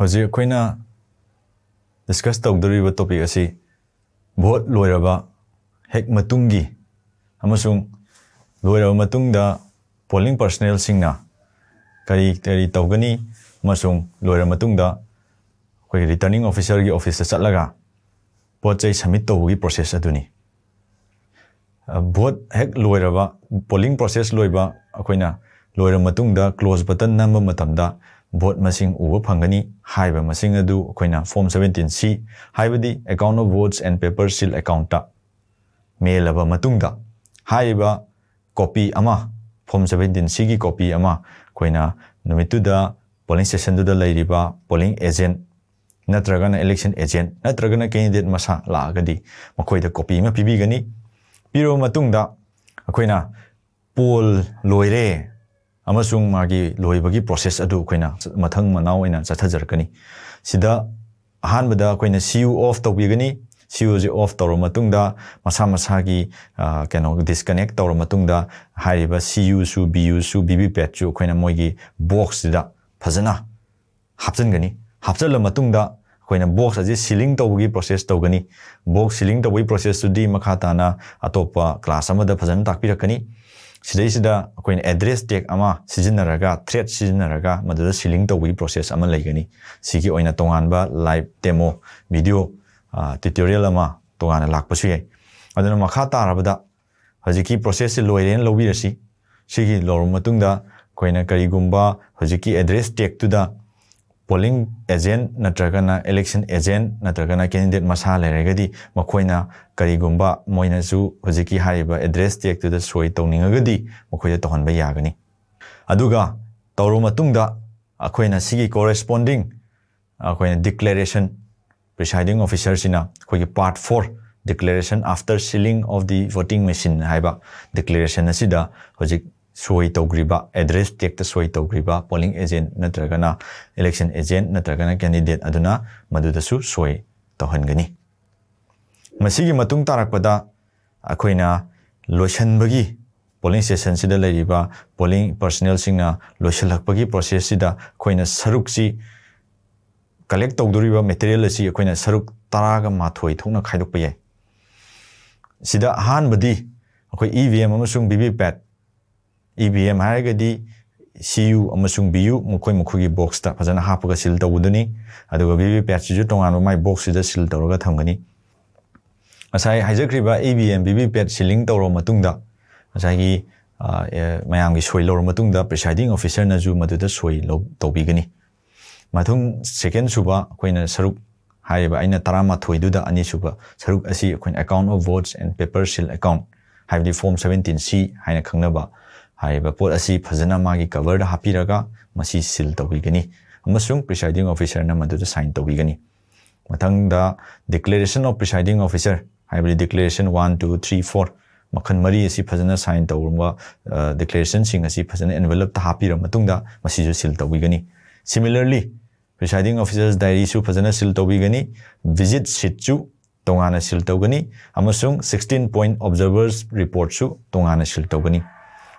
ꯍꯧꯖꯤꯛ ꯑꯩꯈꯣꯏꯅ ꯗꯤꯁꯀꯁ ꯇꯧꯗꯧꯔꯤꯕ ꯇꯣꯄꯤꯛ ꯑꯁꯤ ꯚꯣꯠ ꯂꯣꯏꯔꯕ ꯍꯦꯛ ꯃꯇꯨꯡꯒꯤ ꯑꯃꯁꯨꯡ ꯂꯣꯏꯔꯕ ꯃꯇꯨꯡꯗ ꯄꯣꯂꯤꯡ ꯄꯔꯁꯅꯦꯜꯁꯤꯡꯅ ꯀꯔꯤ ꯀꯔꯤ ꯇꯧꯒꯅꯤ ꯑꯃꯁꯨꯡ ꯂꯣꯏꯔꯕ ꯃꯇꯨꯡꯗ ꯑꯩꯈꯣꯏꯒꯤ ꯔꯤꯇꯔꯅꯤꯡ ꯑꯣꯐꯤꯁꯔꯒꯤ ꯑꯣꯐꯤꯁꯇ ꯆꯠꯂꯒ ꯄꯣꯠ ꯆꯩ ꯁꯕꯃꯤꯠ ꯇꯧꯕꯒꯤ ꯄ꯭ꯔꯣꯁꯦꯁ ꯑꯗꯨꯅꯤ ꯚꯣꯠ ꯍꯦꯛ ꯂꯣꯏꯔꯕ ꯄꯣꯂꯤꯡ ꯄ꯭ꯔꯣꯁꯦꯁ ꯂꯣꯏꯕ ꯑꯩꯈꯣꯏꯅ ꯂꯣꯏꯔꯕ ꯃꯇꯨꯡꯗ ꯀ꯭ꯂꯣꯖ ꯕꯇꯟ ꯅꯝꯕ ꯃꯇꯝꯗ ꯚꯣꯠ ꯃꯁꯤꯡ ꯎꯕ ꯐꯪꯒꯅꯤ ꯍꯥꯏꯕ ꯃꯁꯤꯡ ꯑꯗꯨ ꯑꯩꯈꯣꯏꯅ ꯐꯣꯔꯝ 17C ꯍꯥꯏꯕꯗꯤ account of votes and paper seal account ꯃꯦꯜꯂꯕ ꯃꯇꯨꯡꯗ ꯍꯥꯏꯔꯤꯕ ꯀꯣꯄꯤ ꯑꯃ ꯐꯣꯔꯝ 17Cꯒꯤ ꯀꯣꯄꯤ ꯑꯃ ꯑꯩꯈꯣꯏꯅ ꯅꯨꯃꯤꯠꯇꯨꯗ ꯄꯣꯂꯤꯡ ꯁ꯭ꯇꯦꯁꯟꯗꯨꯗ ꯂꯩꯔꯤꯕ ꯄꯣꯂꯤꯡ ꯑꯦꯖꯦꯟ ꯅꯠꯇ꯭ꯔꯒꯅ ꯏꯂꯦꯛꯁꯟ ꯑꯦꯖꯦꯟ ꯅꯠꯇ꯭ꯔꯒꯅ ꯀꯦꯟꯗꯤꯗꯦꯠ ꯃꯁꯥ ꯂꯥꯛꯑꯒꯗꯤ ꯃꯈꯣꯏꯗ ꯀꯣꯄꯤ ꯑꯃ ꯄꯤꯕꯤꯒꯅꯤ ꯄꯤꯔꯕ ꯃꯇꯨꯡꯗ ꯑꯩꯈꯣꯏꯅ ꯄꯣꯜ ꯂꯣꯏꯔꯦ ꯑꯃꯁꯨꯡ ꯃꯥꯒꯤ ꯂꯣꯏꯕꯒꯤ ꯄ꯭ꯔꯣꯁꯦꯁ ꯑꯗꯨ ꯑꯩꯈꯣꯏꯅ ꯃꯊꯪ ꯃꯅꯥꯎ ꯑꯣꯏꯅ ꯆꯠꯊꯖꯔꯛꯀꯅꯤ ꯁꯤꯗ ꯑꯍꯥꯟꯕꯗ ꯑꯩꯈꯣꯏꯅ ꯁꯤ ꯌꯨ ꯑꯣꯐ ꯇꯧꯕꯤꯒꯅꯤ ꯁꯤ ꯌꯨꯁꯦ ꯑꯣꯐ ꯇꯧꯔꯕ ꯃꯇꯨꯡꯗ ꯃꯁꯥ ꯃꯁꯥꯒꯤ ꯀꯩꯅꯣ ꯗꯤꯁꯀꯅꯦꯛ ꯇꯧꯔꯕ ꯃꯇꯨꯡꯗ ꯍꯥꯏꯔꯤꯕ ꯁꯤ ꯌꯨꯁꯨ ꯕꯤ ꯌꯨꯁꯨ ꯕꯤ ꯕꯤ ꯄꯦꯠꯁꯨ ꯑꯩꯈꯣꯏꯅ ꯃꯣꯏꯒꯤ ꯕꯣꯛꯁꯁꯤꯗ ꯐꯖꯅ ꯍꯥꯞꯆꯤꯟꯒꯅꯤ ꯍꯥꯞꯆꯤꯜꯂꯕ ꯃꯇꯨꯡꯗ ꯑꯩꯈꯣꯏꯅ ꯕꯣꯛꯁ ꯑꯁꯤ ꯁꯤꯂꯤꯡ ꯇꯧꯕꯒꯤ ꯄ꯭ꯔꯣꯁꯦꯁ ꯇꯧꯒꯅꯤ ꯕꯣꯛꯁ ꯁꯤꯂꯤꯡ ꯇꯧꯕꯒꯤ ꯄ꯭ꯔꯣꯁꯦꯁꯇꯨꯗꯤ ꯃꯈꯥ ꯇꯥꯅ ꯑꯇꯣꯞꯄ ꯀ꯭ꯂꯥꯁ ꯑꯃꯗ ꯐꯖꯅ ꯇꯥꯛꯄꯤꯔꯛꯀꯅꯤ ꯁꯤꯗꯩꯁꯤꯗ ꯑꯩꯈꯣꯏꯅ ꯑꯦꯗ꯭ꯔꯦꯁ ꯇꯦꯛ ꯑꯃ ꯁꯤꯖꯤꯟꯅꯔꯒ ꯊ꯭ꯔꯦꯠ ꯁꯤꯖꯤꯟꯅꯔꯒ ꯃꯗꯨꯗ ꯁꯤꯂꯤꯡ ꯇꯧꯕꯒꯤ ꯄ꯭ꯔꯣꯁꯦꯁ ꯑꯃ ꯂꯩꯒꯅꯤ ꯁꯤꯒꯤ ꯑꯣꯏꯅ ꯇꯣꯉꯥꯟꯕ ꯂꯥꯏꯚ ꯗꯦꯃꯣ ꯚꯤꯗꯤꯑꯣ ꯇ꯭ꯌꯨꯇꯣꯔꯤꯌꯦꯜ ꯑꯃ ꯇꯣꯉꯥꯟꯅ ꯂꯥꯛꯄꯁꯨ ꯌꯥꯏ ꯑꯗꯨꯅ ꯃꯈꯥ ꯇꯥꯔꯕꯗ ꯍꯧꯖꯤꯛꯀꯤ ꯄ꯭ꯔꯣꯁꯦꯁꯁꯤ ꯂꯣꯏꯔꯦꯅ ꯂꯧꯕꯤꯔꯁꯤ ꯁꯤꯒꯤ ꯂꯧꯔꯕ ꯃꯇꯨꯡꯗ ꯑꯩꯈꯣꯏꯅ ꯀꯔꯤꯒꯨꯝꯕ ꯍꯧꯖꯤꯛꯀꯤ ꯑꯦꯗ꯭ꯔꯦꯁ ꯇꯦꯛꯇꯨꯗ पोलिंग एजेंट नत्रगना इलेक्शन एजेंट नत्रगना कैंडिडेट मसाले रहेगा मखोइना करीगुंबा मोइनसु की हरीबा एड्रेस टेक तो द सोई तोनिंग रहेगा दी मखोइजे तोहन भय आगनी अदुगा तोरो कोरेस्पोंडिंग अखोइना डिक्लेरेशन प्रिसाइडिंग ऑफिसर सिना part four declaration after sealing of the voting machine है डिक्लेरेशन असिदा सोई तौग्रीबा एड्रेस टेक्ट सोई तौग्रीबा पोलिंग एजेंट नत्रगना इलेक्शन एजेंट नत्रगना कैंडिडेट अदुना मदुदसु सोई तौहनगनी मसीगी पोलिंग स्टेशन सिदा पोलिंग पर्सनल सिंगना लोइसलहकबगी प्रोसेस सिदा अखोइना सरुकसी कलेक्ट तौदुरीबा मटेरियल असि अखोइना सरुक तरागा माथोइ थोंना खाइदोकपये सिदा अहानबदी अखोइ ईवीएम अमसुंग वीवीपैट EBM ꯍꯥꯏꯔꯒꯗꯤ CU ꯑꯃꯁꯨꯡ BU ꯃꯈꯣꯏ ꯃꯈꯣꯏꯒꯤ ꯕꯣꯛꯁꯇ ꯐꯖꯅ ꯍꯥꯞꯄꯒ ꯁꯤꯜ ꯇꯧꯒꯗꯨꯅꯤ ꯑꯗꯨꯒ ꯚꯤꯚꯤꯄꯦꯠꯁꯤꯁꯨ ꯇꯣꯉꯥꯟꯕ ꯃꯥꯏ ꯕꯣꯛꯁꯁꯤꯗ ꯁꯤꯜ ꯇꯧꯔꯒ ꯊꯝꯒꯅꯤ ꯉꯁꯥꯏ ꯍꯥꯏꯖꯈ꯭ꯔꯤꯕ ABM ꯚꯤꯚꯤꯄꯦꯠ ꯁꯤꯂꯤꯡ ꯇꯧꯔꯕ ꯃꯇꯨꯡꯗ ꯉꯁꯥꯏꯒꯤ ꯃꯌꯥꯝꯒꯤ ꯁꯣꯏ ꯂꯧꯔꯕ ꯃꯇꯨꯡꯗ ꯄ꯭ꯔꯤꯁꯥꯏꯗꯤꯡ ꯑꯣꯐꯤꯁꯔꯅꯁꯨ ꯃꯗꯨꯗ ꯁꯣꯏ ꯇꯧꯕꯤꯒꯅꯤ ꯃꯊꯪ ꯁꯦꯀꯦꯟ ꯁꯨꯕ ꯑꯩꯈꯣꯏꯅ ꯁꯔꯨꯛ ꯍꯥꯏꯔꯤꯕ ꯑꯩꯅ ꯇꯔꯥꯃꯥꯊꯣꯏꯗꯨꯗ ꯑꯅꯤꯁꯨꯕ ꯁꯔꯨꯛ ꯑꯁꯤ ꯑꯩꯈꯣꯏꯅ account of votes and paper seal account ꯍꯥꯏꯕꯗꯤ ꯐꯣꯔꯝ ꯁꯕꯦꯟꯇꯤꯟ ꯁꯤ ꯍꯥꯏꯅ ꯈꯪꯅꯕ ꯍꯥꯏꯔꯤꯕ ꯄꯣꯠ ꯑꯁꯤ ꯐꯖꯅ ꯃꯥꯒꯤ ꯀꯕꯔꯗ ꯍꯥꯞꯄꯤꯔꯒ ꯃꯁꯤ ꯁꯤꯜ ꯇꯧꯕꯤꯒꯅꯤ ꯑꯃꯁꯨꯡ ꯄ꯭ꯔꯤꯁꯥꯏꯗꯤꯡ ꯑꯣꯐꯤꯁꯔꯅ ꯃꯗꯨꯗ ꯁꯥꯏꯟ ꯇꯧꯕꯤꯒꯅꯤ ꯃꯊꯪꯗ ꯗꯤꯀ꯭ꯂꯦꯔꯦꯁꯟ ꯑꯣꯐ ꯄ꯭ꯔꯤꯁꯥꯏꯗꯤꯡ ꯑꯣꯐꯤꯁꯔ ꯍꯥꯏꯕꯗꯤ declaration one two three four ꯃꯈꯜ ꯃꯔꯤ ꯑꯁꯤ ꯐꯖꯅ ꯁꯥꯏꯟ ꯇꯧꯔꯕ ꯗꯤꯀ꯭ꯂꯦꯔꯦꯁꯟꯁꯤꯡ ꯑꯁꯤ ꯐꯖꯅ ꯑꯦꯟꯚꯦꯂꯞꯇ ꯍꯥꯞꯄꯤꯔꯕ ꯃꯇꯨꯡꯗ ꯃꯁꯤꯁꯨ ꯁꯤꯜ ꯇꯧꯕꯤꯒꯅꯤ ꯁꯤꯃꯤꯂꯔꯂꯤ ꯄ꯭ꯔꯤꯁꯥꯏꯗꯤꯡ ꯑꯣꯐꯤꯁꯔꯁ ꯗꯥꯏꯔꯤꯁꯨ ꯐꯖꯅ ꯁꯤꯜ ꯇꯧꯕꯤꯒꯅꯤ ꯚꯤꯖꯤꯠ ꯁꯤꯠꯁꯨ ꯇꯣꯉꯥꯟꯅ ꯁꯤꯜ ꯇꯧꯒꯅꯤ ꯑꯃꯁꯨꯡ ꯁꯤꯛꯁꯇꯤꯟ ꯄꯣꯏꯟꯠ ꯑꯣꯕꯖꯔꯚꯔꯁ ꯔꯤꯄꯣꯔꯠꯁꯨ ꯇꯣꯉꯥꯟꯅ ꯁꯤꯜ ꯇꯧꯒꯅꯤ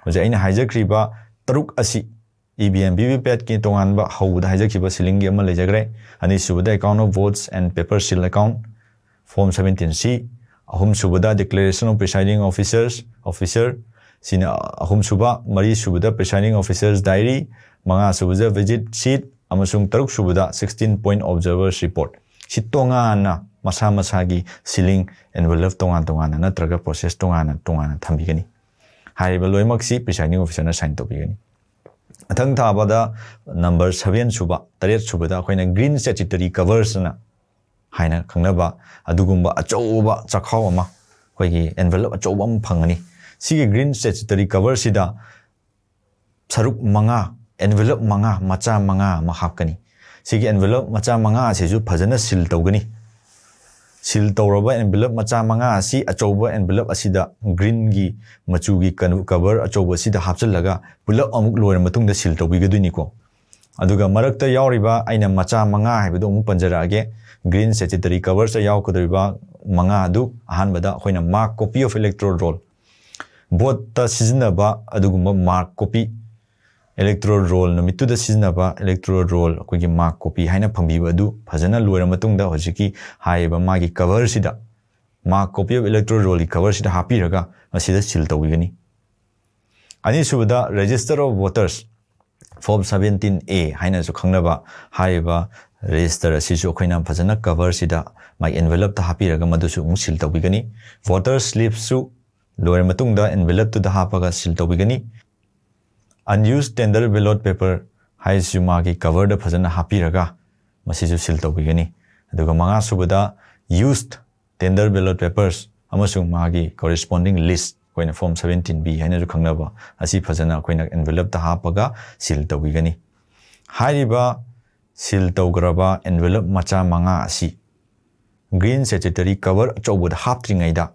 Kunci ini hajar kriba teruk asi. EBM BB pet kini tongan ba hau udah hajar kriba siling dia mulai jaga. Ani subuda account votes and papers seal account form 17C. Ahum subuda declaration of presiding officers officer. Sini ahum suba mari subuda presiding officers diary. Manga subuda visit sheet. Amasung teruk subuda 16 point observers report. Si tongan masa-masa lagi siling and envelope tongan-tongan, nah terkait proses tongan-tongan tambah gini. 하이브 로이막시 비샤니 오피셔나 샤인토 비게니 아탕타 바다 넘버 7 추바 따레 추바다 코이나 그린 세티터리 커버스나 하이나 강나바 아두궁바 아조바 자카오마 코이기 엔벨롭 아조범 팡하니 시기 그린 세티터리 커버시다 사룹 망아 엔벨롭 망아 마차 망아 마하카니 시기 엔벨롭 마차 망아 세주 파제나 실도그니 seal tawraba envelope macha manga asi achoba envelope asida green gi machu gi cover achoba asida hapchallaga pulap amuk loira matung da seal tawbigaduini ko aduga marakta yauriba aina macha manga haibido amu panjarage green statutory cover sa yaukudriba manga adu ahanbada khoina mark copy of electoral roll vote ta sizinaba aduguma mark copy electoral roll ꯅꯨꯃꯤꯠꯇꯨꯗ ꯁꯤꯖꯤꯟꯅꯕ electoral roll ꯑꯩꯈꯣꯏꯒꯤ mark copy ꯍꯥꯏꯅ ꯐꯪꯕꯤꯕ ꯑꯗꯨ ꯐꯖꯅ ꯂꯣꯏꯔ ꯃꯇꯨꯡꯗ ꯍꯧꯖꯤꯛꯀꯤ ꯍꯥꯏꯔꯤꯕ ꯃꯥꯒꯤ ꯀꯚꯔꯁꯤꯗ ꯃꯥꯔꯛ ꯀꯣꯄꯤ ꯑꯣꯐ electoral rollꯒꯤ ꯀꯚꯔꯁꯤꯗ ꯍꯥꯞꯄꯤꯔꯒ ꯃꯁꯤꯗ ꯁꯤꯜ ꯇꯧꯕꯤꯒꯅꯤ ꯑꯅꯤꯁꯨꯕꯗ register of voters form seventeen A ꯍꯥꯏꯅꯁꯨ ꯈꯪꯅꯕ ꯍꯥꯏꯔꯤꯕ ꯔꯦꯖꯤꯁꯇꯔ ꯑꯁꯤꯁꯨ ꯑꯩꯈꯣꯏꯅ ꯐꯖꯅ ꯀꯚꯔꯁꯤꯗ ꯃꯥꯒꯤ ꯑꯦꯟꯚꯦꯂꯞꯇ ꯍꯥꯞꯄꯤꯔꯒ ꯃꯗꯨꯁꯨ ꯑꯃꯨꯛ ꯁꯤꯜ ꯇꯧꯕꯤꯒꯅꯤ ꯚꯣꯇꯔ ꯁ꯭ꯂꯤꯞꯁꯨ ꯂꯣꯏꯔ ꯃꯇꯨꯡꯗ ꯑꯦꯟꯚꯦꯂꯞꯇꯨꯗ ꯍꯥꯞꯄꯒ ꯁꯤꯜ ꯇꯧꯕꯤꯒꯅꯤ unused tender ballot paper ꯍꯥꯏꯁꯨ ꯃꯥꯒꯤ ꯀꯕꯔꯗ ꯐꯖꯅ ꯍꯥꯞꯄꯤꯔꯒ ꯃꯁꯤꯁꯨ ꯁꯤꯜ ꯇꯧꯕꯤꯒꯅꯤ ꯑꯗꯨꯒ ꯃꯉꯥ ꯁꯨꯕꯗ used tender ballot papers ꯑꯃꯁꯨꯡ ꯃꯥꯒꯤ corresponding list ꯑꯩꯈꯣꯏꯅ form 17b ꯍꯥꯏꯅꯁꯨ ꯈꯪꯅꯕ ꯑꯁꯤ ꯐꯖꯅ ꯑꯩꯈꯣꯏꯅ envelope ꯇ ꯍꯥꯞꯄꯒ ꯁꯤꯜ ꯇꯧꯕꯤꯒꯅꯤ ꯍꯥꯏꯔꯤꯕ ꯁꯤꯜ ꯇꯧꯈ꯭ꯔꯕ envelope ꯃꯆꯥ ꯃꯉꯥ ꯑꯁꯤ green secretary cover 쪽부터 합트링에다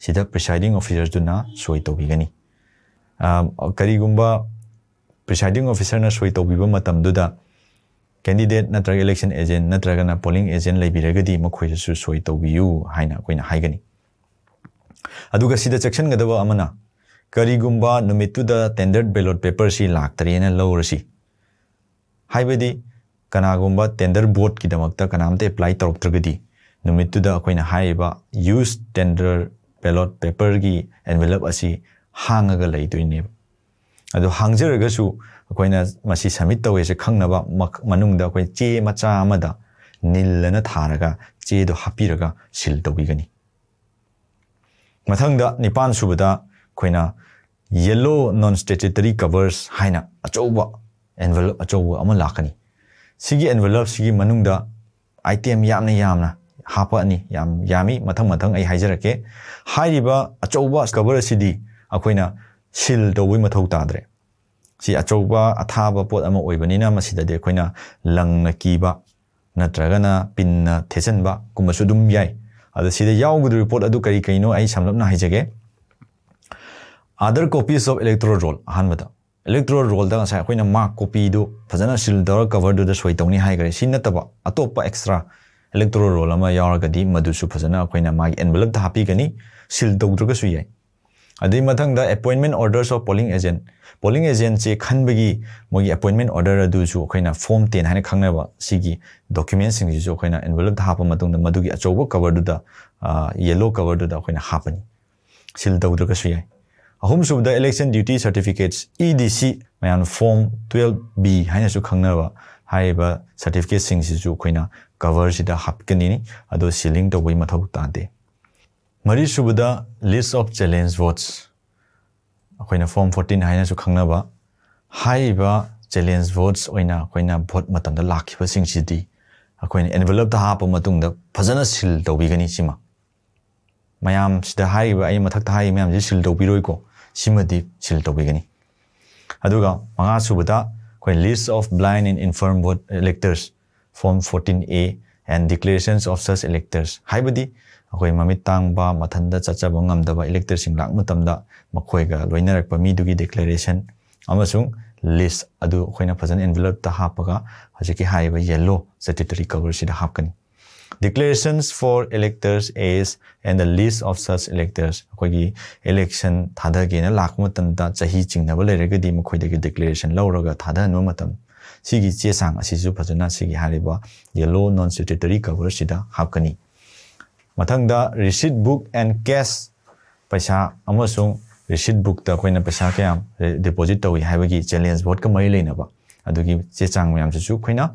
시다 presiding officer 두나 소이 도비가니 아 가리군바 ꯄ꯭ꯔꯤꯁꯥꯏꯗꯤꯡ ꯑꯣꯐꯤꯁꯔꯅ ꯁꯣꯏ ꯇꯧꯕꯤꯕ ꯃꯇꯝꯗꯨꯗ ꯀꯦꯟꯗꯤꯗꯦꯠ ꯅꯠꯇ꯭ꯔꯒ ꯏꯂꯦꯛꯁꯟ ꯑꯦꯖꯦꯟ ꯅꯠꯇ꯭ꯔꯒꯅ ꯄꯣꯂꯤꯡ ꯑꯦꯖꯦꯟ ꯂꯩꯕꯤꯔꯒꯗꯤ ꯃꯈꯣꯏꯗꯁꯨ ꯁꯣꯏ ꯇꯧꯕꯤꯌꯨ ꯍꯥꯏꯅ ꯑꯩꯈꯣꯏꯅ ꯍꯥꯏꯒꯅꯤ ꯑꯗꯨꯒ ꯁꯤꯗ ꯆꯦꯛꯁꯤꯟꯒꯗꯕ ꯑꯃꯅ ꯀꯔꯤꯒꯨꯝꯕ ꯅꯨꯃꯤꯠꯇꯨꯗ ꯇꯦꯟꯗꯔ ꯕꯦꯂꯣꯠ ꯄꯦꯄꯔꯁꯤ ꯂꯥꯛꯇ꯭ꯔꯦꯅ ꯂꯧꯔꯁꯤ ꯍꯥꯏꯕꯗꯤ ꯀꯅꯥꯒꯨꯝꯕ ꯇꯦꯟꯗꯔ ꯕꯣꯠꯀꯤꯗꯃꯛꯇ ꯀꯅꯥꯝꯇ ꯑꯦꯄ꯭ꯂꯥꯏ ꯇꯧꯔꯛꯇ꯭ꯔꯒꯗꯤ ꯅꯨꯃꯤꯠꯇꯨꯗ ꯑꯩꯈꯣꯏꯅ ꯍꯥꯏꯔꯤꯕ ꯌꯨꯁ ꯇꯦꯟꯗꯔ ꯕꯦꯂꯣꯠ ꯄꯦꯄꯔꯒꯤ ꯑꯦꯟꯚꯦꯂꯞ ꯑꯁꯤ ꯍꯥꯡꯉꯒ ꯂꯩꯗꯣꯏꯅꯦꯕ ꯑꯗꯣ ꯍꯥꯡꯖꯔꯒꯁꯨ ꯑꯩꯈꯣꯏꯅ ꯃꯁꯤ ꯁꯝꯃꯤꯠ ꯇꯧꯋꯦꯁꯦ ꯈꯪꯅꯕ ꯃꯅꯨꯡꯗ ꯑꯩꯈꯣꯏ ꯆꯦ ꯃꯆꯥ ꯑꯃꯗ ꯅꯤꯜꯂꯅ ꯊꯥꯔꯒ ꯆꯦꯗꯣ ꯍꯥꯞꯄꯤꯔꯒ ꯁꯤꯜ ꯇꯧꯕꯤꯒꯅꯤ ꯃꯊꯪꯗ ꯅꯤꯄꯥꯟ ꯁꯨꯕꯗ ꯑꯩꯈꯣꯏꯅ ꯌꯦꯂꯣ ꯅꯣꯟ ꯁ꯭ꯇꯦꯆꯨꯇꯔꯤ ꯀꯕꯔꯁ ꯍꯥꯏꯅ ꯑꯆꯧꯕ ꯑꯦꯟꯚꯦꯂꯞ ꯑꯆꯧꯕ ꯑꯃ ꯂꯥꯛꯀꯅꯤ ꯁꯤꯒꯤ ꯑꯦꯟꯚꯦꯂꯞꯁꯤꯒꯤ ꯃꯅꯨꯡꯗ ꯑꯥꯏꯇꯦꯝ ꯌꯥꯝꯅ ꯌꯥꯝꯅ ꯍꯥꯞꯄꯛꯑꯅꯤ ꯌꯥꯝ ꯌꯥꯝꯃꯤ ꯃꯊꯪ ꯃꯊꯪ ꯑꯩ ꯍꯥꯏꯖꯔꯛꯀꯦ ꯍꯥꯏꯔꯤꯕ ꯑꯆꯧꯕ ꯀꯕꯔ ꯑꯁꯤꯗꯤ ꯑꯩꯈꯣꯏꯅ ꯁꯤꯜ ꯇꯧꯕꯒꯤ ꯃꯊꯧ ꯇꯥꯗ꯭ꯔꯦ ꯁꯤ ꯑꯆꯧꯕ ꯑꯊꯥꯕ ꯄꯣꯠ ꯑꯃ ꯑꯣꯏꯕꯅꯤꯅ ꯃꯁꯤꯗꯗꯤ ꯑꯩꯈꯣꯏꯅ ꯂꯪꯅ ꯀꯤꯕ ꯅꯠꯇ꯭ꯔꯒꯅ ꯄꯤꯟꯅ ꯊꯦꯠꯆꯟꯕ ꯀꯨꯝꯕꯁꯨ ꯑꯗꯨꯝ ꯌꯥꯏ ꯑꯗ ꯁꯤꯗ ꯌꯥꯎꯒꯗꯧꯔꯤꯕ ꯄꯣꯠ ꯑꯗꯨ ꯀꯔꯤ ꯀꯔꯤꯅꯣ ꯑꯩ ꯁꯝꯂꯞꯅ ꯍꯥꯏꯖꯒꯦ ꯑꯗꯔ ꯀꯣꯄꯤꯁ ꯑꯣꯐ ꯏꯂꯦꯛꯇ꯭ꯔꯣ ꯔꯣꯜ ꯑꯍꯥꯟꯕꯗ ꯏꯂꯦꯛꯇ꯭ꯔꯣ ꯔꯣꯜꯗ ꯉꯁꯥꯏ ꯑꯩꯈꯣꯏꯅ ꯃꯥꯔꯛ ꯀꯣꯄꯤꯗꯨ ꯐꯖꯅ ꯁꯤꯜ ꯇꯧꯔꯒ ꯀꯕꯔꯗꯨꯗ ꯁꯣꯏ ꯇꯧꯅꯤ ꯍꯥꯏꯈ꯭ꯔꯦ ꯁꯤ ꯅꯠꯇꯕ ꯑꯇꯣꯞꯄ ꯑꯦꯛꯁꯇ꯭ꯔꯥ इलेक्ट्रोल रोल अमा यावरगदी मदुसु फजना अखोइना मागी एनवेलप दा हापीगनी सिल दौद्रगसु याई ꯑꯗꯨꯏ ꯃꯊꯪꯗ ꯑꯦꯄꯣꯏꯟꯃꯦꯟ orders of polling agent polling agents ꯈꯟꯕꯒꯤ ꯃꯣꯏꯒꯤ ꯑꯦꯄꯣꯏꯟꯃꯦꯟ ꯑꯣꯔꯗꯔ ꯑꯗꯨꯁꯨ ꯑꯩꯈꯣꯏꯅ ꯐꯣꯝ ꯇꯦꯟ ꯍꯥꯏꯅ ꯈꯪꯅꯕ ꯁꯤꯒꯤ ꯗꯣꯀ꯭ꯌꯨꯃꯦꯟꯁꯤꯡꯁꯤꯁꯨ ꯑꯩꯈꯣꯏꯅ ꯑꯦꯟꯚꯦꯂꯞꯇ ꯍꯥꯞꯄ ꯃꯇꯨꯡꯗ ꯃꯗꯨꯒꯤ ꯑꯆꯧꯕ ꯀꯕꯔꯗꯨꯗ ꯌꯦꯂꯣ ꯀꯕꯔꯗꯨꯗ ꯑꯩꯈꯣꯏꯅ ꯍꯥꯞꯄꯅꯤ ꯁꯤꯜ ꯇꯧꯗ꯭ꯔꯒꯁꯨ ꯌꯥꯏ ꯑꯍꯨꯝꯁꯨꯕꯗ ꯏꯂꯦꯛꯁꯟ ꯗ꯭ꯌꯨꯇꯤ ꯁꯔꯇꯤꯐꯤꯀꯦꯠꯁ ꯏ ꯗꯤ ꯁꯤ ꯃꯌꯥꯝ ꯐꯣꯝ ꯇꯨꯌꯦꯜꯕ ꯕꯤ ꯍꯥꯏꯅꯁꯨ ꯈꯪꯅꯕ ꯍꯥꯏꯔꯤꯕ ꯁꯔꯇꯤꯐꯤꯀꯦꯠꯁꯤꯡꯁꯤꯁꯨ ꯑꯩꯈꯣꯏꯅ ꯀꯕꯔꯁꯤꯗ ꯍꯥꯞꯀꯅꯤ ꯑꯗꯣ ꯁꯤꯂꯤꯡ ꯇꯧꯕꯒꯤ ꯃꯊꯧ ꯇꯥꯗꯦ ꯃꯔꯤꯁꯨꯕꯗ ꯂꯤꯁ ꯑꯣꯐ ꯆꯦꯂꯦꯟꯖ ꯚꯣꯠꯁ ꯑꯩꯈꯣꯏꯅ ꯐꯣꯔꯝ ꯐꯣꯔꯇꯤꯟ ꯍꯥꯏꯅꯁꯨ ꯈꯪꯅꯕ ꯍꯥꯏꯔꯤꯕ ꯆꯦꯂꯦꯟꯖ ꯚꯣꯠꯁ ꯑꯣꯏꯅ ꯑꯩꯈꯣꯏꯅ ꯚꯣꯠ ꯃꯇꯝꯗ ꯂꯥꯛꯈꯤꯕꯁꯤꯡꯁꯤꯗꯤ ꯑꯩꯈꯣꯏꯅ ꯑꯦꯟꯚꯦꯂꯞꯇ ꯍꯥꯞꯄ ꯃꯇꯨꯡꯗ ꯐꯖꯅ ꯁꯤꯜ ꯇꯧꯕꯤꯒꯅꯤ ꯁꯤꯃ ꯃꯌꯥꯝꯁꯤꯗ ꯍꯥꯏꯔꯤꯕ ꯑꯩ ꯃꯊꯛꯇ ꯍꯥꯏꯔꯤꯕ ꯃꯌꯥꯝꯁꯤ ꯁꯤꯜ ꯇꯧꯕꯤꯔꯣꯏꯀꯣ ꯁꯤꯃꯗꯤ ꯁꯤꯜ ꯇꯧꯕꯤꯒꯅꯤ ꯑꯗꯨꯒ ꯃꯉꯥꯁꯨꯕꯗ ꯑꯩꯈꯣꯏ list of blind and infirm vote electors form fourteen A and declarations of such electors ꯍꯥꯏꯕꯗꯤ ꯑꯩꯈꯣꯏ ꯃꯃꯤꯠ ꯇꯥꯡꯕ ꯃꯊꯟꯗ ꯆꯠꯆꯕ ꯉꯝꯗꯕ ꯏꯂꯦꯛꯇꯔꯁꯤꯡ ꯂꯥꯛ ꯃꯇꯝꯗ ꯃꯈꯣꯏꯒ ꯂꯣꯏꯅꯔꯛꯄ ꯃꯤꯗꯨꯒꯤ ꯗꯤꯀ꯭ꯂꯦꯔꯦꯁꯟ ꯑꯃꯁꯨꯡ ꯂꯤꯁ ꯑꯗꯨ ꯑꯩꯈꯣꯏꯅ ꯐꯖꯅ ꯑꯦꯟꯚꯦꯂꯞꯇ ꯍꯥꯞꯄꯒ ꯍꯧꯖꯤꯛꯀꯤ ꯍꯥꯏꯔꯤꯕ ꯌꯦꯂꯣ ꯁꯦꯇꯦꯇꯔꯤ ꯀꯕꯔꯁꯤꯗ ꯍꯥꯞꯀꯅꯤ declarations for electors is and the list of such electors ꯑꯩꯈꯣꯏꯒꯤ election ꯊꯥꯗꯒꯦꯅ ꯂꯥꯛꯄ ꯃꯇꯝꯗ ꯆꯍꯤ ꯆꯤꯡꯅꯕ ꯂꯩꯔꯒꯗꯤ ꯃꯈꯣꯏꯗꯒꯤ declaration ꯂꯧꯔꯒ ꯊꯥꯗꯍꯟꯕ ꯃꯇꯝ ꯁꯤꯒꯤ ꯆꯦ ꯆꯥꯡ ꯑꯁꯤꯁꯨ ꯐꯖꯅ ꯁꯤꯒꯤ ꯍꯥꯏꯔꯤꯕ ꯌꯦꯂꯣ ꯅꯣꯟ ꯁꯦꯇꯦꯇꯔꯤ ꯀꯕꯔꯁꯤꯗ ꯍꯥꯞꯀꯅꯤ ꯃꯊꯪꯗ ꯔꯤꯁꯤꯠ ꯕꯨꯛ ꯑꯦꯟ ꯀꯦꯁ ꯄꯩꯁꯥ ꯑꯃꯁꯨꯡ ꯔꯤꯁꯤꯠ ꯕꯨꯛꯇ ꯑꯩꯈꯣꯏꯅ ꯄꯩꯁꯥ ꯀꯌꯥꯝ ꯗꯤꯄꯣꯖꯤꯠ ꯇꯧꯏ ꯍꯥꯏꯕꯒꯤ ꯆꯦꯂꯦꯟꯖ ꯚꯣꯠꯀ ꯃꯔꯤ ꯂꯩꯅꯕ ꯑꯗꯨꯒꯤ ꯆꯦ ꯆꯥꯡ ꯃꯌꯥꯝꯁꯤꯁꯨ ꯑꯩꯈꯣꯏꯅ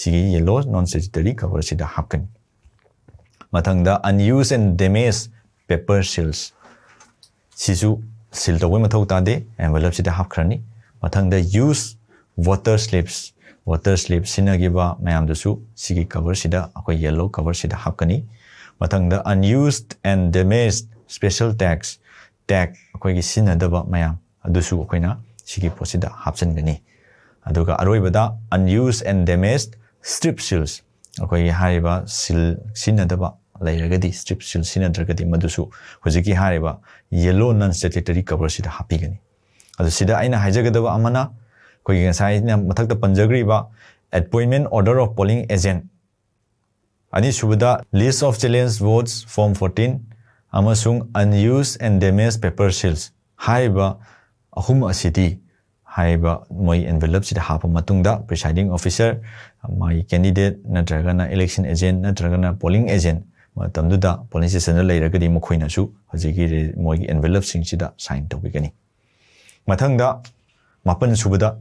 ꯁꯤꯒꯤ ꯌꯦꯂꯣ ꯅꯣꯟ ꯁꯦꯖꯤꯇꯔꯤ ꯀꯕꯔꯁꯤꯗ ꯍꯥꯞꯀꯅꯤ ꯃꯊꯪꯗ unused and damage paper seals ꯁꯤꯁꯨ ꯁꯤꯜ ꯇꯧꯕꯩ ꯃꯊꯧ ꯇꯥꯗꯦ ꯑꯦꯟꯚꯦꯂꯞꯁꯤꯗ ꯍꯥꯞꯈ꯭ꯔꯅꯤ ꯃꯊꯪꯗ used voter slips voter slip ꯁꯤꯖꯤꯟꯅꯈꯤꯕ ꯃꯌꯥꯝꯗꯨꯁꯨ ꯁꯤꯒꯤ ꯀꯕꯔꯁꯤꯗ ꯑꯩꯈꯣꯏ ꯌꯦꯂꯣ ꯀꯕꯔꯁꯤꯗ ꯍꯥꯞꯀꯅꯤ ꯃꯊꯪꯗ unused and damaged special tags ꯇꯦꯛ ꯑꯩꯈꯣꯏꯒꯤ ꯁꯤꯖꯤꯟꯅꯗꯕ ꯃꯌꯥꯝ ꯑꯗꯨꯁꯨ ꯑꯩꯈꯣꯏꯅ ꯁꯤꯒꯤ ꯄꯣꯠꯁꯤꯗ ꯍꯥꯞꯆꯤꯟꯒꯅꯤ ꯑꯗꯨꯒ ꯑꯔꯣꯏꯕꯗ unused and damaged strip seals ꯑꯩꯈꯣꯏꯒꯤ ꯍꯥꯏꯔꯤꯕ ꯁꯤꯜ ꯁꯤꯖꯤꯟꯅꯗꯕ ꯂꯩꯔꯒꯗꯤ strip seal ꯁꯤꯖꯤꯟꯅꯗ꯭ꯔꯒꯗꯤ ꯃꯗꯨꯁꯨ ꯍꯧꯖꯤꯛꯀꯤ ꯍꯥꯏꯔꯤꯕ yellow non statutory coverꯁꯤꯗ ꯍꯥꯞꯄꯤꯒꯅꯤ ꯑꯗꯨ ꯁꯤꯗ ꯑꯩꯅ ꯍꯥꯏꯖꯒꯗꯕ ꯑꯃꯅ ꯑꯩꯈꯣꯏꯒꯤ ꯉꯁꯥꯏꯅ ꯃꯊꯛꯇ ꯄꯟꯖꯈ꯭ꯔꯤꯕ appointment order of polling agent Ani Shubhda, List of Challenge Votes, Form 14, Amasung, Unused and Damaged Paper Shields. Hai ba ahum asiti, hai ba moi envelop si da hapa matung da, presiding officer, mai candidate, na draga na election agent, na draga na polling agent, ma tamdud da, policy center lai ragadi ma khoi nasu, haji ki moi envelop sing si da signed tobi gani. Matung da, mapan Shubhda,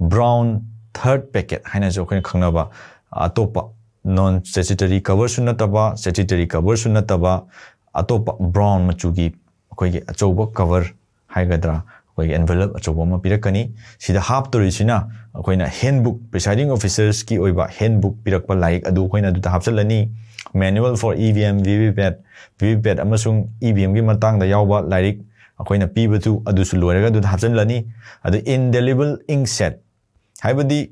Brown third packet, hai nasi okina khanga ba, topa, non statutory cover सुनब statutory cover सुनब अटोप brown मचुकी अखोगे अचौब cover हैद्रा अगर envelope अचौब पीरकनी हाफ तुरीना अखोना हेंडबुक प्रिसाइडिंग ऑफिसर्स की हेंडबुक पीरप लाइक अद हापसल manual for E V M V V PAT V V PAT E V M like अखोना पीब अगर हापसल इन डेलीबल इंग सेट है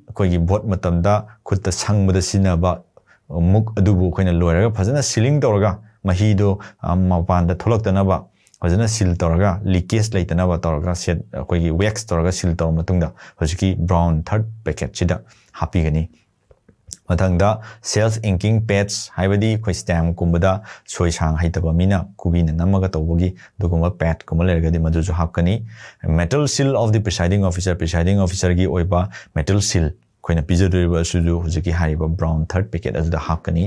खुद संगद सिलिंग महीदो मपान थोलक्तनब फजन सिल तौर लीकेज लेतनब तौर से वेक्स तौर सिल तौर मतुंगद होजकी ब्राउन थर्ड पैकेट छिद हापिगनी मथंगद सेल्फ इंकिंग पेट्स है खै स्टैम कुंबदा सोयसांग हाइतबा मिना कुबिन नमग तब की पेट कुम लेरगदी मजुजु हापकनी metal seal of the presiding officer presiding officer गी मेटल सिल ꯑꯩꯈꯣꯏꯅ ꯄꯤꯖꯗꯣꯔꯤꯕ ꯑꯁꯤꯁꯨ ꯍꯧꯖꯤꯛꯀꯤ ꯍꯥꯏꯔꯤꯕ ꯕ꯭ꯔꯥꯎꯟ ꯊꯔꯠ ꯄꯦꯀꯦꯠ ꯑꯗꯨꯗ ꯍꯥꯞꯀꯅꯤ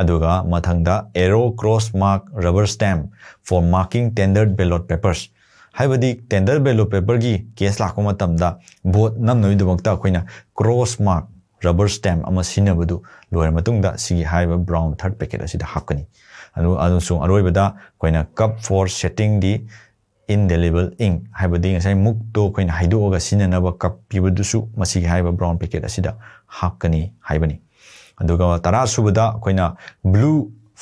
ꯑꯗꯨꯒ ꯃꯊꯪꯗ arrow cross mark rubber stamp for marking tender ballot papers ꯍꯥꯏꯕꯗꯤ ꯇꯦꯟꯗꯔ ꯕꯦꯂꯣꯠ ꯄꯦꯄꯔꯒꯤ ꯀꯦꯁ ꯂꯥꯛꯄ ꯃꯇꯝꯗ ꯚꯣꯠ ꯅꯝꯅꯕꯒꯤꯗꯃꯛꯇ ꯑꯩꯈꯣꯏꯅ ꯀ꯭ꯔꯣꯁ ꯃꯥꯔꯛ ꯔꯕꯔ ꯁ꯭ꯇꯦꯝ ꯑꯃ ꯁꯤꯖꯤꯟꯅꯕꯗꯨ ꯂꯣꯏꯔ ꯃꯇꯨꯡꯗ ꯁꯤꯒꯤ ꯍꯥꯏꯔꯤꯕ ꯕ꯭ꯔꯥꯎꯟ ꯊꯔꯠ ꯄꯦꯀꯦꯠ ꯑꯁꯤꯗ ꯍꯥꯞꯀꯅꯤ ꯑꯗꯨ ꯑꯃꯁꯨꯡ ꯑꯔꯣꯏꯕꯗ ꯑꯩꯈꯣꯏꯅ ꯀꯞ ꯐꯣꯔ ꯁꯦꯠꯇꯤꯡꯒꯤ indelible ink ꯍꯥꯏꯕꯗꯤ ꯉꯁꯥꯏ ꯃꯨꯛꯇꯣ ꯑꯩꯈꯣꯏꯅ ꯍꯥꯏꯗꯣꯛꯑꯒ ꯁꯤꯖꯤꯟꯅꯅꯕ ꯀꯞ ꯄꯤꯕꯗꯨꯁꯨ ꯃꯁꯤꯒꯤ ꯍꯥꯏꯔꯤꯕ ꯕ꯭ꯔꯥꯎꯟ ꯄꯦꯀꯦꯠ ꯑꯁꯤꯗ ꯍꯥꯞꯀꯅꯤ ꯍꯥꯏꯕꯅꯤ ꯑꯗꯨꯒ ꯇꯔꯥꯁꯨꯕꯗ ꯑꯩꯈꯣꯏꯅ ꯕ꯭ꯂꯨ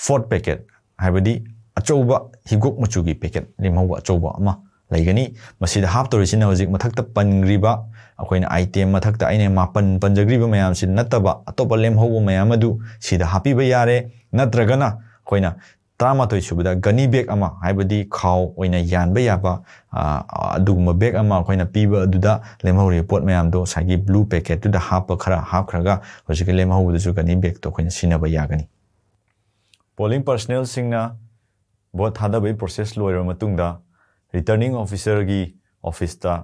ꯐꯣꯔꯠ ꯄꯦꯀꯦꯠ ꯍꯥꯏꯕꯗꯤ ꯑꯆꯧꯕ ꯍꯤꯒꯣꯛ ꯃꯆꯨꯒꯤ ꯄꯦꯀꯦꯠ ꯂꯦꯝꯍꯧꯕ ꯑꯆꯧꯕ ꯑꯃ ꯂꯩꯒꯅꯤ ꯃꯁꯤꯗ ꯍꯥꯞꯇꯣꯔꯤꯁꯤꯅ ꯍꯧꯖꯤꯛ ꯃꯊꯛꯇ ꯄꯟꯈ꯭ꯔꯤꯕ ꯑꯩꯈꯣꯏꯅ ꯑꯥꯏꯇꯦꯝ ꯃꯊꯛꯇ ꯑꯩꯅ ꯃꯥꯄꯟ ꯄꯟꯖꯈ꯭ꯔꯤꯕ ꯃꯌꯥꯝꯁꯤ ꯅꯠꯇꯕ ꯑꯇꯣꯞꯄ ꯂꯦꯝꯍꯧꯕ ꯃꯌꯥꯝ ꯑꯗꯨ ꯁꯤꯗ ꯍꯥꯞꯄꯤꯕ ꯌꯥꯔꯦ ꯅꯠꯇ꯭ꯔꯒꯅ ꯑꯩꯈꯣꯏꯅ ꯇꯔꯥꯃꯥꯊꯣꯏ ꯁꯨꯕꯗ ꯒꯅꯤ ꯕꯦꯛ ꯑꯃ ꯍꯥꯏꯕꯗꯤ ꯈꯥꯎ ꯑꯣꯏꯅ ꯌꯥꯟꯕ ꯌꯥꯕ ꯑꯗꯨꯒꯨꯝꯕ ꯕꯦꯛ ꯑꯃ ꯑꯩꯈꯣꯏꯅ ꯄꯤꯕ ꯑꯗꯨꯗ ꯂꯦꯝꯍꯧꯔꯤꯕ ꯄꯣꯠ ꯃꯌꯥꯝꯗꯣ ꯉꯁꯥꯏꯒꯤ ꯕ꯭ꯂꯨ ꯄꯦꯀꯦꯠꯇꯨꯗ ꯍꯥꯞꯄ ꯈꯔ ꯍꯥꯞꯈ꯭ꯔꯒ ꯍꯧꯖꯤꯛꯀꯤ ꯂꯦꯝꯍꯧꯕꯗꯨꯁꯨ ꯒꯅꯤ ꯕꯦꯛꯇꯣ ꯑꯩꯈꯣꯏꯅ ꯁꯤꯖꯤꯟꯅꯕ ꯌꯥꯒꯅꯤ ꯄꯣꯂꯤꯡ ꯄꯔꯁꯅꯦꯜꯁꯤꯡꯅ ꯚꯣꯠ ꯊꯥꯗꯕꯒꯤ ꯄ꯭ꯔꯣꯁꯦꯁ ꯂꯣꯏꯔꯕ ꯃꯇꯨꯡꯗ ꯔꯤꯇꯔꯅꯤꯡ ꯑꯣꯐꯤꯁꯔꯒꯤ ꯑꯣꯐꯤꯁꯇ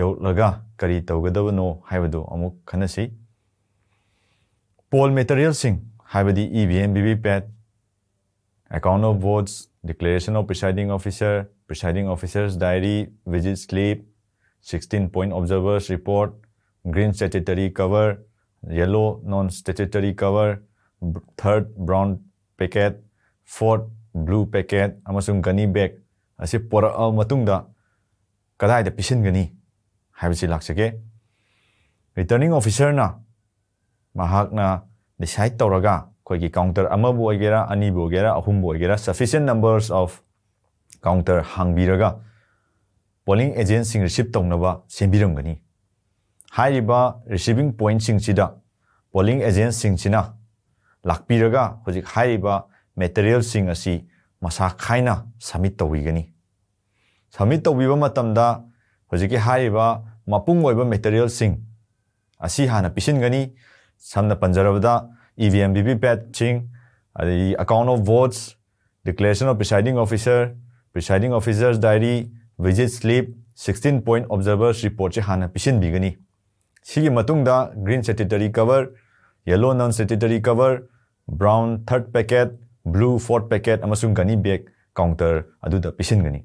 ꯌꯧꯔꯒ ꯀꯔꯤ ꯇꯧꯒꯗꯕꯅꯣ ꯍꯥꯏꯕꯗꯨ ꯑꯃꯨꯛ ꯈꯟꯅꯁꯤ ꯄꯣꯜ ꯃꯦꯇꯔꯤꯌꯦꯜꯁꯤꯡ ꯍꯥꯏꯕꯗꯤ E V M V V PAT account of votes, declaration of presiding officer, presiding officer's diary, visit slip, 16 point observers report, green statutory cover, yellow non-statutory cover, third brown packet, fourth blue packet Amasung gani bag ꯑꯁꯤ ꯄꯣꯔꯛꯑ ꯃꯇꯨꯡꯗ ꯀꯗꯥꯏꯗ ꯄꯤꯁꯤꯟꯒꯅꯤ ꯍꯥꯏꯕꯁꯤ ꯂꯥꯛꯆꯒꯦ na ꯑꯣꯐꯤꯁꯔꯅ ꯃꯍꯥꯛꯅ design ꯇꯧꯔꯒ koi ki ahum ama gera ani gera gera i counter u bo bo bo s f uh i ꯈ ꯣ ꯏ n ꯤ ꯀꯥꯎꯟꯇꯔ ꯑꯃꯕꯨ ꯑꯣꯏꯒꯦꯔꯥ ꯑꯅꯤꯕꯨ ꯑ ꯣ ꯏ ꯒ ꯦ ꯔ i ꯑ ꯍ ꯨ g ꯕ ꯨ ꯑꯣꯏꯒꯦꯔꯥ ꯁ ꯐ ꯤ ꯁ ꯤ t ꯦ ꯟ ꯅꯝꯕꯔꯁ ꯑꯣꯐ ꯀꯥꯎꯟꯇꯔ g ꯥ ꯡ ꯕ ꯤ ꯔ ꯒ ꯄ i ba receiving p o ꯁ ꯤ ꯞ ꯇꯧꯅꯕ ꯁ ꯦ ꯝ ꯕ ꯤ ꯔ ꯝ l ꯅ ꯤ ꯍꯥꯏꯔꯤꯕ ꯔꯤꯁꯤꯚꯤꯡ ꯄ ꯣ a ꯟ ꯠ ꯁ ꯤ ꯡ r ꯤ ꯗ ꯄ ho ji ꯑ ꯦ ꯖ ꯦ i ba material sing asi masa k ꯤ ꯕ ꯃꯦꯇꯔꯤꯌꯦꯜꯁꯤꯡ ꯑꯁꯤ ꯃꯁꯥ ꯈꯥꯏꯅ ꯁꯕꯃꯤꯠ ꯇ ꯧ ꯕ ꯤ ꯒ ꯅ a ꯁꯕꯃꯤꯠ ꯇ i ꯕ ꯤ ꯕ ꯃꯇꯝꯗ ꯍꯧꯖꯤꯛꯀꯤ ꯍ ꯥ ꯏ ꯔ a ꯕ ꯃꯄꯨꯡ ꯑꯣꯏꯕ ꯃ ꯦ ꯇ ꯔ ꯤ ꯌ ꯦ a ꯁ ꯤ ꯡ ꯑꯁꯤ ꯍ gani sam na panjara b ꯔ da EVMBP patching, the account of votes, declaration of presiding officer, presiding officer's diary, visit slip, 16 point observers report che hana pisin bigani. Sigi matungda green statutory cover, yellow non statutory cover, brown third packet, blue fourth packet amasung gani bag counter aduda pisin gani.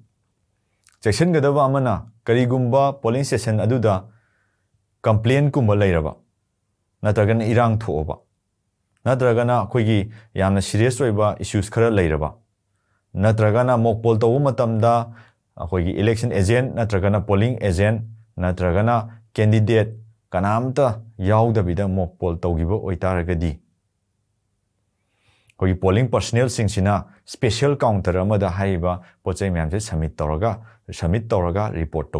Section gadaba amana karigumba polling session aduda complaint kumba lairaba. Natragan irang thuoba. ना-दरागाना, नंत्रगन अखोग सेरस इश खर न्रगल तोबत अखोग election एजे नगन पोली एजे नगन केडीदेट कनामत याऊदविद मॉक्पोल तोबी होता अोली पर्सनेलसपेशल कौंटरमद पोचई मॅमजे समरग सबम् तोर report तो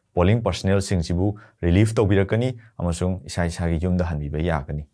polling ꯄꯔꯁꯅꯦꯜꯁꯤꯡꯁꯤꯕꯨ relief ꯇꯧꯕꯤꯔꯛꯀꯅꯤ ꯑꯃꯁꯨꯡ ꯏꯁꯥ ꯏꯁꯥꯒꯤ ꯌꯨꯝꯗ ꯍꯟꯕꯤꯕ ꯌꯥꯒꯅꯤ